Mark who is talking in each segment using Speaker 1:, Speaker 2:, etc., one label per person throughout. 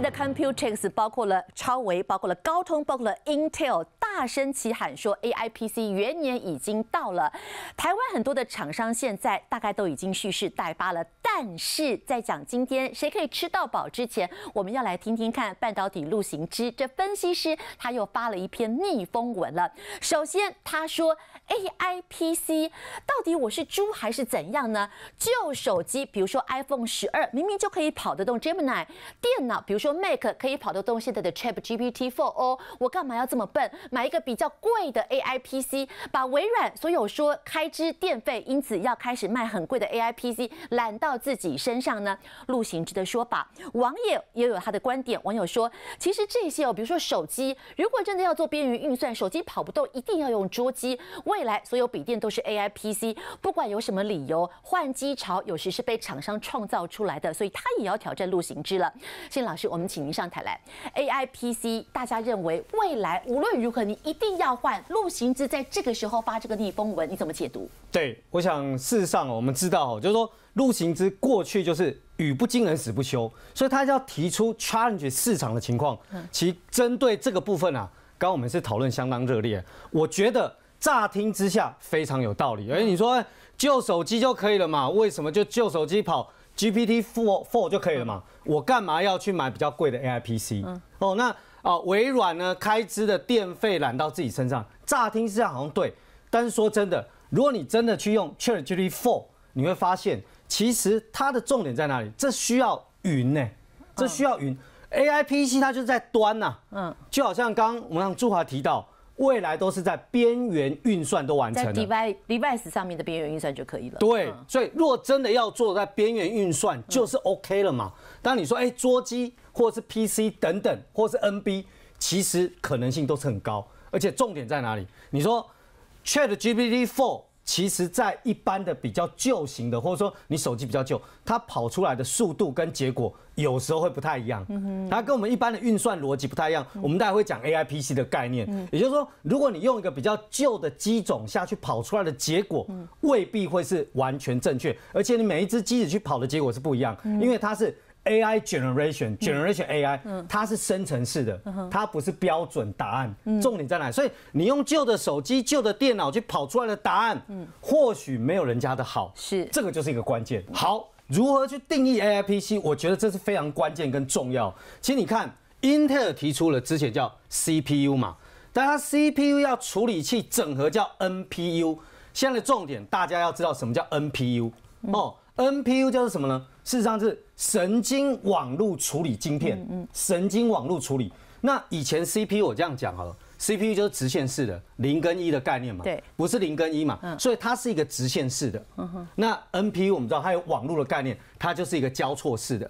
Speaker 1: 的 ComputeX 包括了超维，包括了高通，包括了 Intel，大声齐喊说 AI PC 元年已经到了。台湾很多的厂商现在大概都已经蓄势待发了。但是在讲今天谁可以吃到饱之前，我们要来听听看半导体陆行之这分析师他又发了一篇逆风文了。首先他说。A I P C，到底我是猪还是怎样呢？旧手机，比如说 iPhone 十二，明明就可以跑得动 Gemini；电脑，比如说 Mac，可以跑得动现在的 Chat G P T 4哦。我干嘛要这么笨，买一个比较贵的 A I P C，把微软所有说开支电费，因此要开始卖很贵的 A I P C，揽到自己身上呢？陆行之的说法，网友也有他的观点。网友说，其实这些哦，比如说手机，如果真的要做边缘运算，手机跑不动，一定要用桌机。未来所有笔电都是 A I P C，不管有什么理由换机潮，有时是被厂商创造出来的，所以他也要挑战陆行之了。谢老师，我们请您上台来。A I P C，大家认为未来无论如何，你一定要换陆行之，在这个时候发这个逆风文，你怎么解读？
Speaker 2: 对，我想事实上我们知道，就是说陆行之过去就是语不惊人死不休，所以他要提出 challenge 市场的情况。其针对这个部分啊，刚刚我们是讨论相当热烈。我觉得。乍听之下非常有道理，而你说旧手机就可以了嘛？为什么就旧手机跑 GPT for u for u 就可以了嘛？我干嘛要去买比较贵的 A I P C？哦，那啊，微软呢，开支的电费揽到自己身上。乍听之下好像对，但是说真的，如果你真的去用 ChatGPT for，u 你会发现其实它的重点在哪里？这需要云呢？这需要云 A I P C 它就是在端呐。嗯，就好像刚我们让朱华提到。未来都是在边缘运算都完成了，在
Speaker 1: device d v 上面的边缘运算就可以了。
Speaker 2: 对，所以若真的要做在边缘运算，就是 OK 了嘛。当你说哎，桌机或是 PC 等等，或是 NB，其实可能性都是很高。而且重点在哪里？你说 ChatGPT Four。其实，在一般的比较旧型的，或者说你手机比较旧，它跑出来的速度跟结果有时候会不太一样。它跟我们一般的运算逻辑不太一样。我们待家会讲 A I P C 的概念，也就是说，如果你用一个比较旧的机种下去跑出来的结果，未必会是完全正确。而且你每一只机子去跑的结果是不一样，因为它是。AI generation，generation AI，它是生成式的，它不是标准答案。重点在哪所以你用旧的手机、旧的电脑去跑出来的答案，或许没有人家的好。是，这个就是一个关键。好，如何去定义 AI PC？我觉得这是非常关键跟重要。其实你看，Intel 提出了之前叫 CPU 嘛，但它 CPU 要处理器整合叫 NPU。现在的重点，大家要知道什么叫 NPU 哦，NPU 叫做什么呢？事实上是。神经网络处理晶片，神经网络处理。那以前 C P u 我这样讲好了，C P U 就是直线式的零跟一的概念嘛，对，不是零跟一嘛，所以它是一个直线式的。那 N P U 我们知道它有网络的概念，它就是一个交错式的。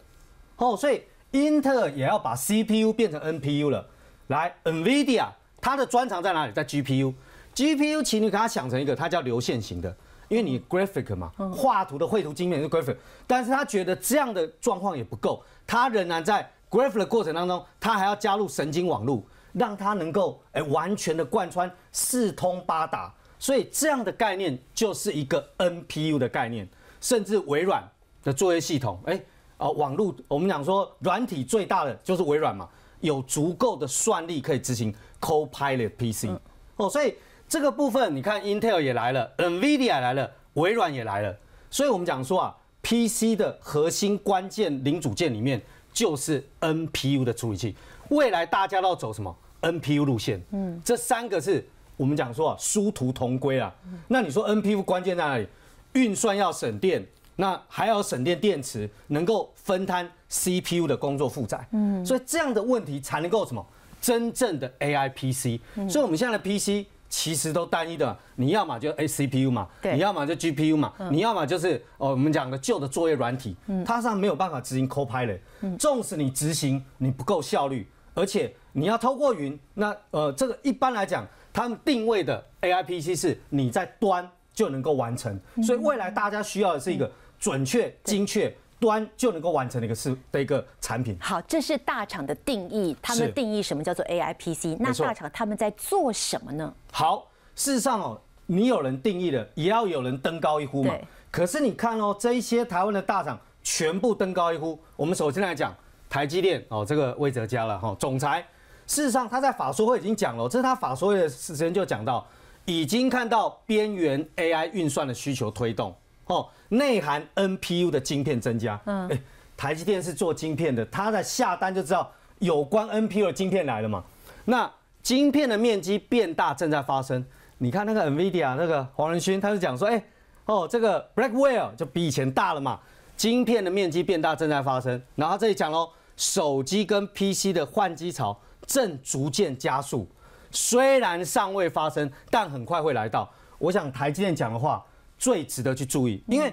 Speaker 2: 哦，所以英特尔也要把 C P U 变成 N P U 了。来，N V I D I A 它的专长在哪里？在 G P U，G P U 实你把它想成一个，它叫流线型的。因为你 graphic 嘛，画图的绘图精面是 graphic，但是他觉得这样的状况也不够，他仍然在 graphic 的过程当中，他还要加入神经网络，让它能够哎完全的贯穿四通八达，所以这样的概念就是一个 NPU 的概念，甚至微软的作业系统，哎啊网络，我们讲说软体最大的就是微软嘛，有足够的算力可以执行 co pilot PC，哦，所以。这个部分你看，Intel 也来了，NVIDIA 来了，微软也来了，所以我们讲说啊，PC 的核心关键零组件里面就是 NPU 的处理器，未来大家要走什么 NPU 路线？嗯，这三个是我们讲说殊途同归啊。那你说 NPU 关键在哪里？运算要省电，那还要省电电池能够分摊 CPU 的工作负载。嗯，所以这样的问题才能够什么真正的 AI PC。所以我们现在的 PC。其实都单一的，你要嘛就 A CPU 嘛，你要嘛就 GPU 嘛，你要嘛就是哦我们讲的旧的作业软体，它上没有办法执行 Copilot，纵使你执行你不够效率，而且你要透过云，那呃这个一般来讲，他们定位的 A I PC 是你在端就能够完成，所以未来大家需要的是一个准确精确。端就能够完成的一个是的一个产品。好，这是大
Speaker 1: 厂的定义，他们定义什么叫做 AI PC？那大厂他们在做什么呢？
Speaker 2: 好，事实上哦，你有人定义了，也要有人登高一呼嘛。可是你看哦，这一些台湾的大厂全部登高一呼。我们首先来讲台积电哦，这个魏哲家了哈，总裁。事实上他在法说会已经讲了，这是他法说会的时间就讲到，已经看到边缘 AI 运算的需求推动。哦，内含 NPU 的晶片增加，嗯，台积电是做晶片的，它在下单就知道有关 NPU 的晶片来了嘛。那晶片的面积变大正在发生，你看那个 Nvidia 那个黄仁勋他就讲说，哎，哦，这个 Blackwell 就比以前大了嘛，晶片的面积变大正在发生。然后这里讲喽，手机跟 PC 的换机潮正逐渐加速，虽然尚未发生，但很快会来到。我想台积电讲的话。最值得去注意，因为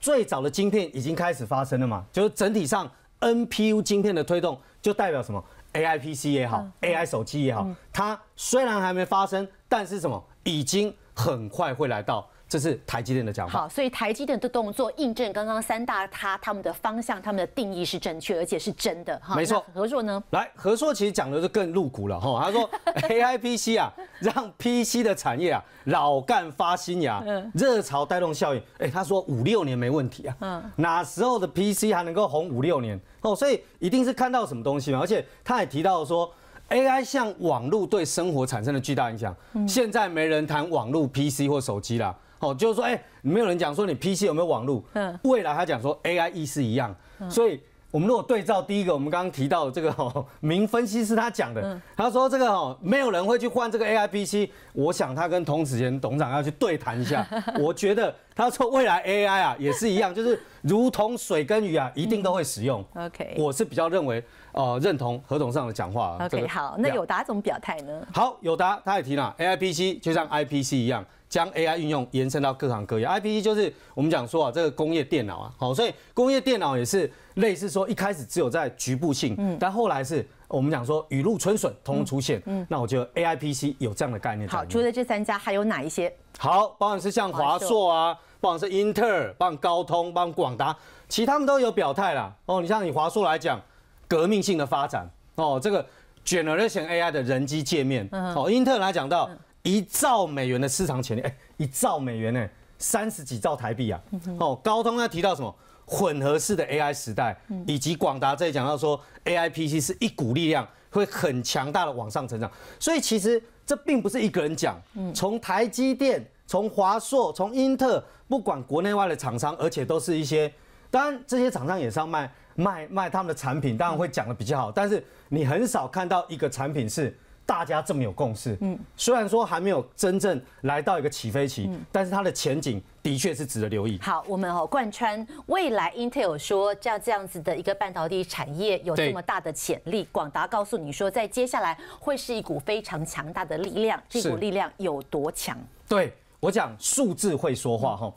Speaker 2: 最早的晶片已经开始发生了嘛，就是整体上 NPU 晶片的推动，就代表什么 AIPC 也好，AI 手机也好，它虽然还没发生，但是什么已经很快会来到。这是台积电的讲话。好，
Speaker 1: 所以台积电的动作印证刚刚三大他他们的方向，他们的定义是正确，而且是真的哈。没错。合
Speaker 2: 作呢？来，合作其实讲的是更露骨了哈。他说，AI PC 啊，让 PC 的产业啊老干发新芽，热潮带动效应。哎，他说五六年没问题啊。嗯。哪时候的 PC 还能够红五六年？哦，所以一定是看到什么东西嘛。而且他也提到说，AI 向网络对生活产生了巨大影响，现在没人谈网络 PC 或手机啦，哦，就是说，哎，没有人讲说你 P C 有没有网络？嗯，未来他讲说 A I E 是一样，所以我们如果对照第一个，我们刚刚提到这个哦，明分析是他讲的，他说这个哦，没有人会去换这个 A I P C，我想他跟童子贤董事长要去对谈一下。我觉得他说未来 A I 啊也是一样，就是如同水跟鱼啊，一定都会使用。OK，我是比较认为呃认同何总上的讲话。OK，好，那友
Speaker 1: 达怎么表态呢？
Speaker 2: 好，友达他也提了 A I P C 就像 I P C 一样。将 AI 运用延伸到各行各业，IPC 就是我们讲说啊，这个工业电脑啊，好，所以工业电脑也是类似说一开始只有在局部性，嗯，但后来是我们讲说雨露春笋，通通出现，嗯，那我觉得 AIPC 有这样的概念好，除
Speaker 1: 了这三家，还有哪一些？
Speaker 2: 好，不管是像华硕啊，不管是英特尔，帮高通，帮广达，其他们都有表态啦。哦，你像你华硕来讲，革命性的发展，哦，这个卷 n e r AI 的人机界面，哦，英特尔来讲到。一兆美元的市场潜力，哎，一兆美元呢，三十几兆台币啊，哦，高通他提到什么混合式的 AI 时代，以及广达里讲到说 AI PC 是一股力量，会很强大的往上成长，所以其实这并不是一个人讲，从台积电、从华硕、从英特不管国内外的厂商，而且都是一些，当然这些厂商也是要卖卖卖他们的产品，当然会讲的比较好，但是你很少看到一个产品是。大家这么有共识，嗯，虽然说还没有真正来到一个起飞期，嗯，但是它的前景的确是值得留意。
Speaker 1: 好，我们哦，贯穿未来，Intel 说叫这样子的一个半导体产业有这么大的潜力，广达告诉你说，在接下来会是一股非常强大的力量，这股力量有多强？
Speaker 2: 对我讲数字会说话哈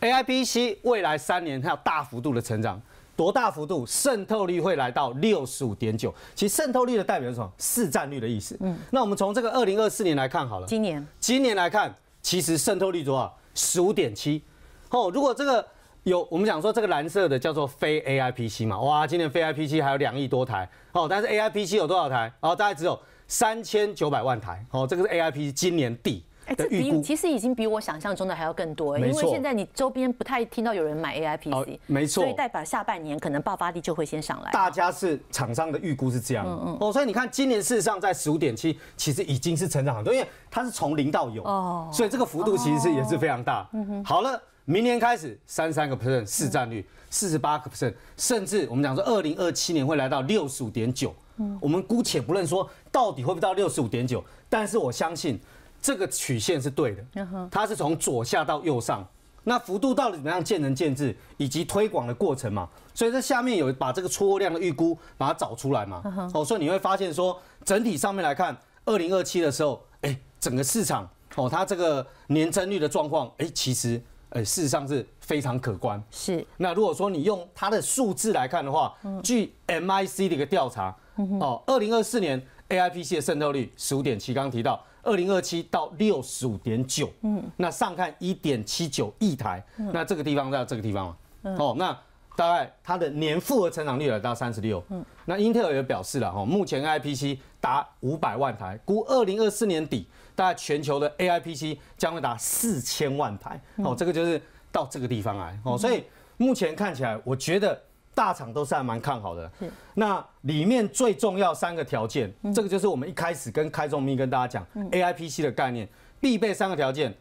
Speaker 2: ，AIBC 未来三年它要大幅度的成长。多大幅度渗透率会来到六十五点九？其实渗透率的代表是什么？市占率的意思。嗯，那我们从这个二零二四年来看，好了，今年今年来看，其实渗透率多少？十五点七。哦，如果这个有我们讲说这个蓝色的叫做非 A I P C 嘛？哇，今年非 A I P C 还有两亿多台哦，但是 A I P C 有多少台？哦，大概只有三千九百万台哦，这个是 A I P C 今年第。哎，这比其实
Speaker 1: 已经比我想象中的还要更多，因为现在你周边不太听到有人买 A I P C，没错，所以代表下半年可能爆发力就会先上来。大家是
Speaker 2: 厂商的预估是这样，哦，所以你看今年事实上在十五点七，其实已经是成长很多，因为它是从零到有，哦，所以这个幅度其实是也是非常大。好了，明年开始三三个 percent 市占率，四十八个 percent，甚至我们讲说二零二七年会来到六十五点九，嗯，我们姑且不论说到底会不会到六十五点九，但是我相信。这个曲线是对的，它是从左下到右上，那幅度到底怎么样，见仁见智，以及推广的过程嘛。所以这下面有把这个出货量的预估把它找出来嘛。哦，所以你会发现说，整体上面来看，二零二七的时候，哎，整个市场哦，它这个年增率的状况，哎，其实呃事实上是非常可观。是。那如果说你用它的数字来看的话，据 MIC 的一个调查，哦，二零二四年 AIPC 的渗透率十五点七，刚提到。二零二七到六十五点九，嗯，那上看一点七九亿台，那这个地方在这个地方嘛，哦，那大概它的年复合成长率来到三十六，嗯，那英特尔也表示了，哈，目前 IPC 达五百万台，估二零二四年底大概全球的 AIPC 将会达四千万台，哦，这个就是到这个地方来，哦，所以目前看起来，我觉得。大厂都是还蛮看好的，那里面最重要三个条件，这个就是我们一开始跟开宗明跟大家讲 A I P C 的概念，必备三个条件，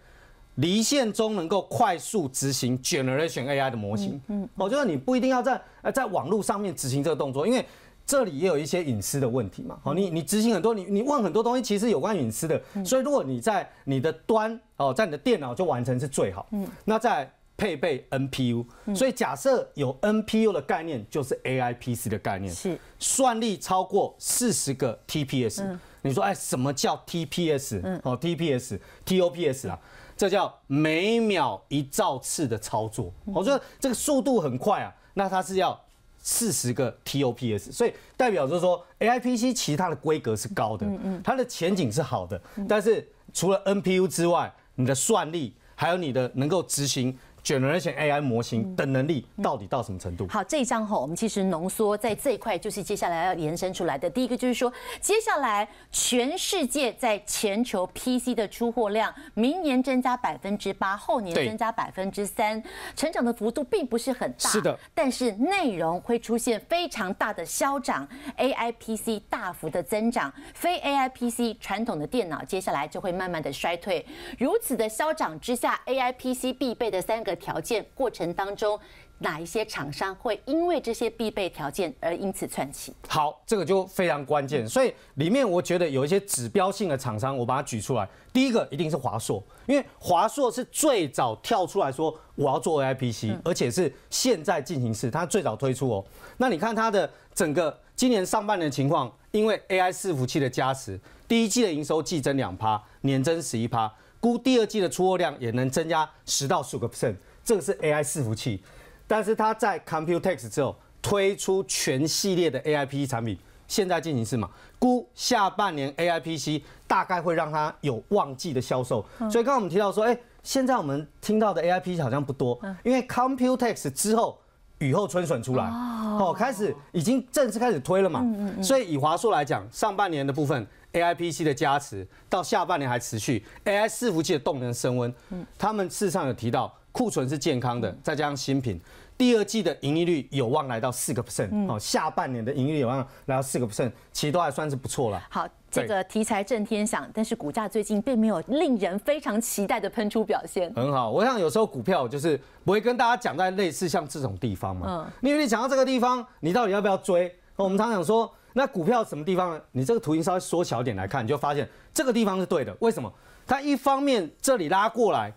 Speaker 2: 离线中能够快速执行 Generation A I 的模型。嗯，我觉得你不一定要在在网络上面执行这个动作，因为这里也有一些隐私的问题嘛。好，你你执行很多，你你问很多东西，其实有关隐私的，所以如果你在你的端哦，在你的电脑就完成是最好。嗯，那在配备 NPU，所以假设有 NPU 的概念，就是 AIPC 的概念，是算力超过四十个 TPS。你说，哎，什么叫 TPS？哦，TPS、TOPS 啊，这叫每秒一兆次的操作。我说这个速度很快啊，那它是要四十个 TOPS，所以代表就是说 AIPC 其实它的规格是高的，嗯嗯，它的前景是好的。但是除了 NPU 之外，你的算力还有你的能够执行。卷人型 AI 模型的能力到底到什么程度？
Speaker 1: 好，这一章吼，我们其实浓缩在这一块，就是接下来要延伸出来的。第一个就是说，接下来全世界在全球 PC 的出货量，明年增加百分之八，后年增加百分之三，成长的幅度并不是很大。是的，但是内容会出现非常大的消长 a i PC 大幅的增长，非 AI PC 传统的电脑，接下来就会慢慢的衰退。如此的消长之下，AI PC 必备的三个。条件过程当中，哪一些厂商会因为这些必备条件而因此窜起？好，这个就
Speaker 2: 非常关键。所以里面我觉得有一些指标性的厂商，我把它举出来。第一个一定是华硕，因为华硕是最早跳出来说我要做 AI PC，而且是现在进行式，它最早推出哦。那你看它的整个今年上半年情况，因为 AI 伺服器的加持，第一季的营收季增两趴，年增十一趴。估第二季的出货量也能增加十到十五个 percent，这个是 AI 伺服器，但是它在 ComputeX 之后推出全系列的 AIP 产品，现在进行式嘛？估下半年 AIPC 大概会让它有旺季的销售，所以刚刚我们提到说，哎，现在我们听到的 AIP 好像不多，因为 ComputeX 之后。雨后春笋出来哦，开始已经正式开始推了嘛，所以以华硕来讲，上半年的部分 A I P C 的加持，到下半年还持续 A I 伺服器的动能升温，他们市场有提到库存是健康的，再加上新品。第二季的盈利率有望来到四个 percent，好，下半年的盈利有望来到四个 percent，其实都还算是不错了。好，这个
Speaker 1: 题材震天响，但是股价最近并没有令人非常期待的喷出表现。
Speaker 2: 很好，我想有时候股票就是不会跟大家讲在类似像这种地方嘛。
Speaker 1: 嗯。因为你讲到这个地方，
Speaker 2: 你到底要不要追？我们常常说，那股票什么地方？你这个图形稍微缩小一点来看，你就发现这个地方是对的。为什么？它一方面这里拉过来，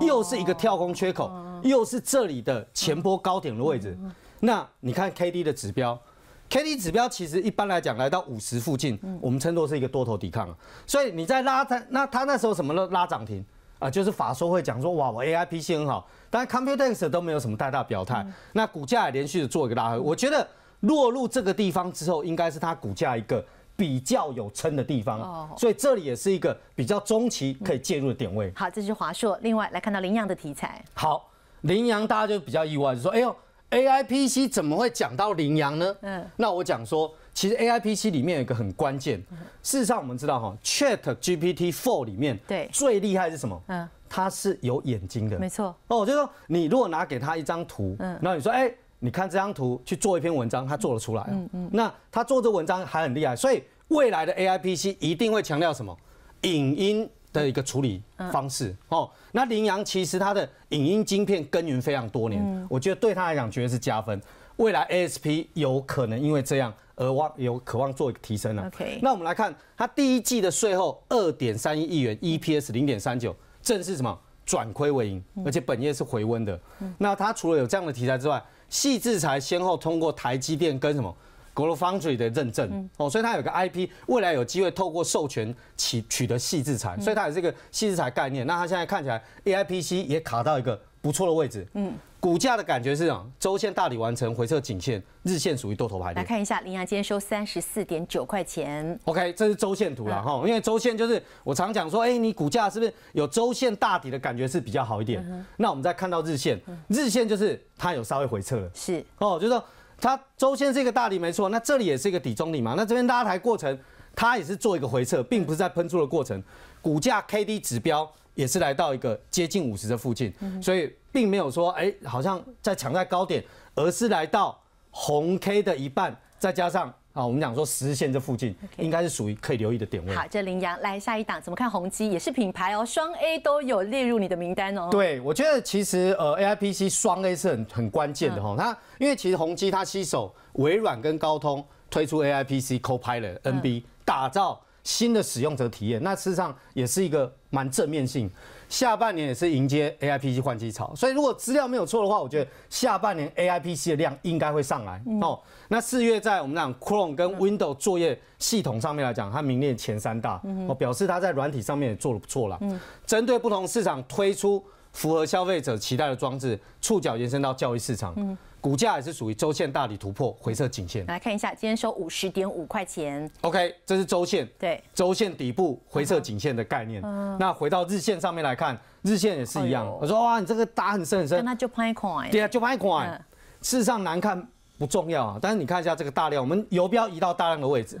Speaker 2: 又是一个跳空缺口，又是这里的前波高点的位置。那你看 K D 的指标，K D 指标其实一般来讲来到五十附近，我们称作是一个多头抵抗。所以你在拉它，那它那时候什么都拉涨停啊，就是法说会讲说哇，我 A I P C 很好，但 Computex 都没有什么太大表态。那股价连续的做一个拉回，我觉得落入这个地方之后，应该是它股价一个。比较有撑的地方，所以这里也是一个比较中期可以介入的点位。
Speaker 1: 好，这是华硕。另外来看到羚羊的题材。
Speaker 2: 好，羚羊大家就比较意外，就说：“哎呦，A I P C 怎么会讲到羚羊呢？”嗯，那我讲说，其实 A I P C 里面有一个很关键。事实上，我们知道哈，Chat GPT Four 里面对最厉害是什么？嗯，它是有眼睛的。没错。哦，我就说你如果拿给他一张图，嗯，然后你说，哎。你看这张图去做一篇文章，他做了出来。嗯嗯。那他做这文章还很厉害，所以未来的 A I P C 一定会强调什么？影音的一个处理方式。哦，那羚羊其实它的影音晶片耕耘非常多年，我觉得对他来讲，绝对是加分。未来 A S P 有可能因为这样而望有渴望做一个提升了。OK。那我们来看它第一季的税后二点三一亿元 E P S 零点三九，正是什么？转亏为盈，而且本业是回温的。那它除了有这样的题材之外，细制材先后通过台积电跟什么 g l o b a Foundry 的认证哦，所以它有个 IP，未来有机会透过授权取取得细制材，所以它有这个细制材概念。那它现在看起来 AIPC 也卡到一个不错的位置，嗯。股价的感觉是什样，周线大底完成，回撤颈线，日线属于多头排列。来
Speaker 1: 看一下林洋，今天收三十四点九块钱。
Speaker 2: OK，这是周线图了哈，因为周线就是我常讲说，哎，你股价是不是有周线大底的感觉是比较好一点？那我们再看到日线，日线就是它有稍微回撤了。是哦，就是说它周线是一个大底没错，那这里也是一个底中底嘛。那这边拉抬过程，它也是做一个回撤，并不是在喷出的过程。股价 K D 指标。也是来到一个接近五十的附近，所以并没有说哎，好像在抢在高点，而是来到红 K 的一半，再加上啊，我们讲说十日线这附近，应该是属于可以留意的点位。好，
Speaker 1: 这羚羊来下一档，怎么看宏基也是品牌哦，双 A 都有列入你的名单哦。
Speaker 2: 对，我觉得其实呃，A I P C 双 A 是很很关键的哈。它因为其实宏基它携手微软跟高通推出 A I P C Copilot N B，打造新的使用者体验，那事实上也是一个。蛮正面性，下半年也是迎接 AIPC 换机潮，所以如果资料没有错的话，我觉得下半年 AIPC 的量应该会上来哦。那四月在我们讲 Chrome 跟 Windows 作业系统上面来讲，它名列前三大，哦，表示它在软体上面也做的不错了。嗯，针对不同市场推出。符合消费者期待的装置触角延伸到教育市场，嗯，股价也是属于周线大底突破回撤颈线。
Speaker 1: 来看一下，今天收五十点五块钱。
Speaker 2: OK，这是周线，对，周线底部回撤颈线的概念。那回到日线上面来看，日线也是一样。我说哇，你这个打很深很深，
Speaker 1: 那就拍款，对
Speaker 2: 啊，就拍矿。事实上难看不重要啊，但是你看一下这个大量，我们游标移到大量的位置。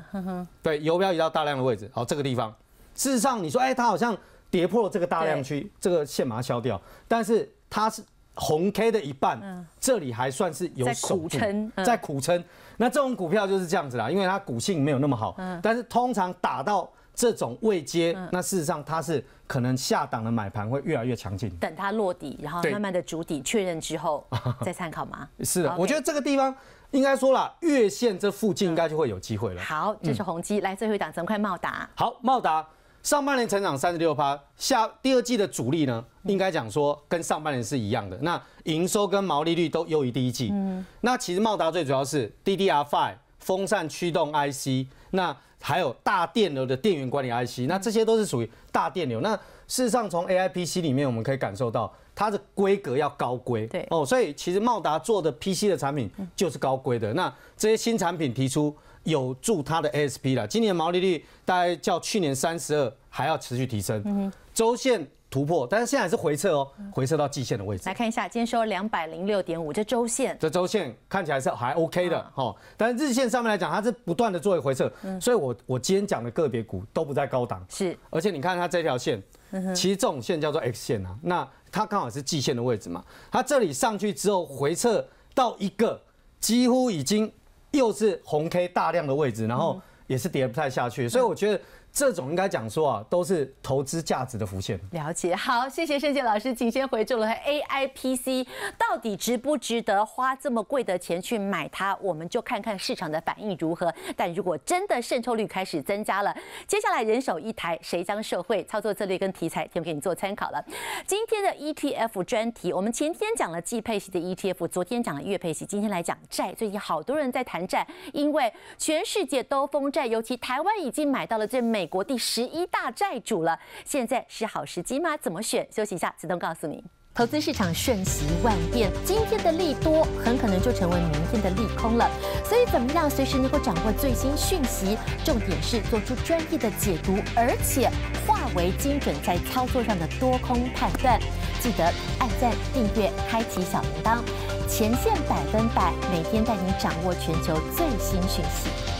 Speaker 2: 对，游标移到大量的位置。好，这个地方，事实上你说，哎，它好像。跌破这个大量区，这个线它消掉，但是它是红 K 的一半，这里还算是有守在苦撑，在苦撑。那这种股票就是这样子啦，因为它股性没有那么好。嗯。但是通常打到这种未接，那事实上它是可能下档的买盘会越来越强劲。
Speaker 1: 等它落底，然后慢慢的主底确认之后 再参考吗？
Speaker 2: 是的，我觉得这个地方应该说了月线这附近应该就会有机会了。好，这是
Speaker 1: 宏基，来最后一档，咱们看茂达。
Speaker 2: 好，茂达。上半年成长三十六趴，下第二季的主力呢，应该讲说跟上半年是一样的。那营收跟毛利率都优于第一季。嗯，那其实茂达最主要是 DDR5 风扇驱动 IC，那还有大电流的电源管理 IC，那这些都是属于大电流。那事实上从 AIPC 里面我们可以感受到它的规格要高规，对哦，所以其实茂达做的 PC 的产品就是高规的。那这些新产品提出。有助它的 ASP 了，今年毛利率大概较去年三十二还要持续提升。嗯，周线突破，但是现在还是回撤哦，回撤到季线的位
Speaker 1: 置。来看一下，今天收两百零六点五，这周线，
Speaker 2: 这周线看起来是还 OK 的，哈，但是日线上面来讲，它是不断的做一回撤。嗯，所以我我今天讲的个别股都不在高档。是，而且你看它这条线，其实这种线叫做 X 线啊，那它刚好是季线的位置嘛，它这里上去之后回撤到一个几乎已经。又是红 K 大量的位置，然后也是跌不太下去，所以我觉得。这种应该讲说啊，都是投资价值的浮现。
Speaker 1: 了解，好，谢谢盛杰老师，请先回住。了 A I P C 到底值不值得花这么贵的钱去买它？我们就看看市场的反应如何。但如果真的渗透率开始增加了，接下来人手一台，谁将社会操作策略跟题材，就给你做参考了。今天的 E T F 专题，我们前天讲了季配系的 E T F，昨天讲了月配系，今天来讲债。最近好多人在谈债，因为全世界都封债，尤其台湾已经买到了最美。美国第十一大债主了，现在是好时机吗？怎么选？休息一下，自动告诉你。投资市场瞬息万变，今天的利多很可能就成为明天的利空了。所以，怎么样随时能够掌握最新讯息？重点是做出专业的解读，而且化为精准在操作上的多空判断。记得按赞、订阅、开启小铃铛，前线百分百每天带你掌握全球最新讯息。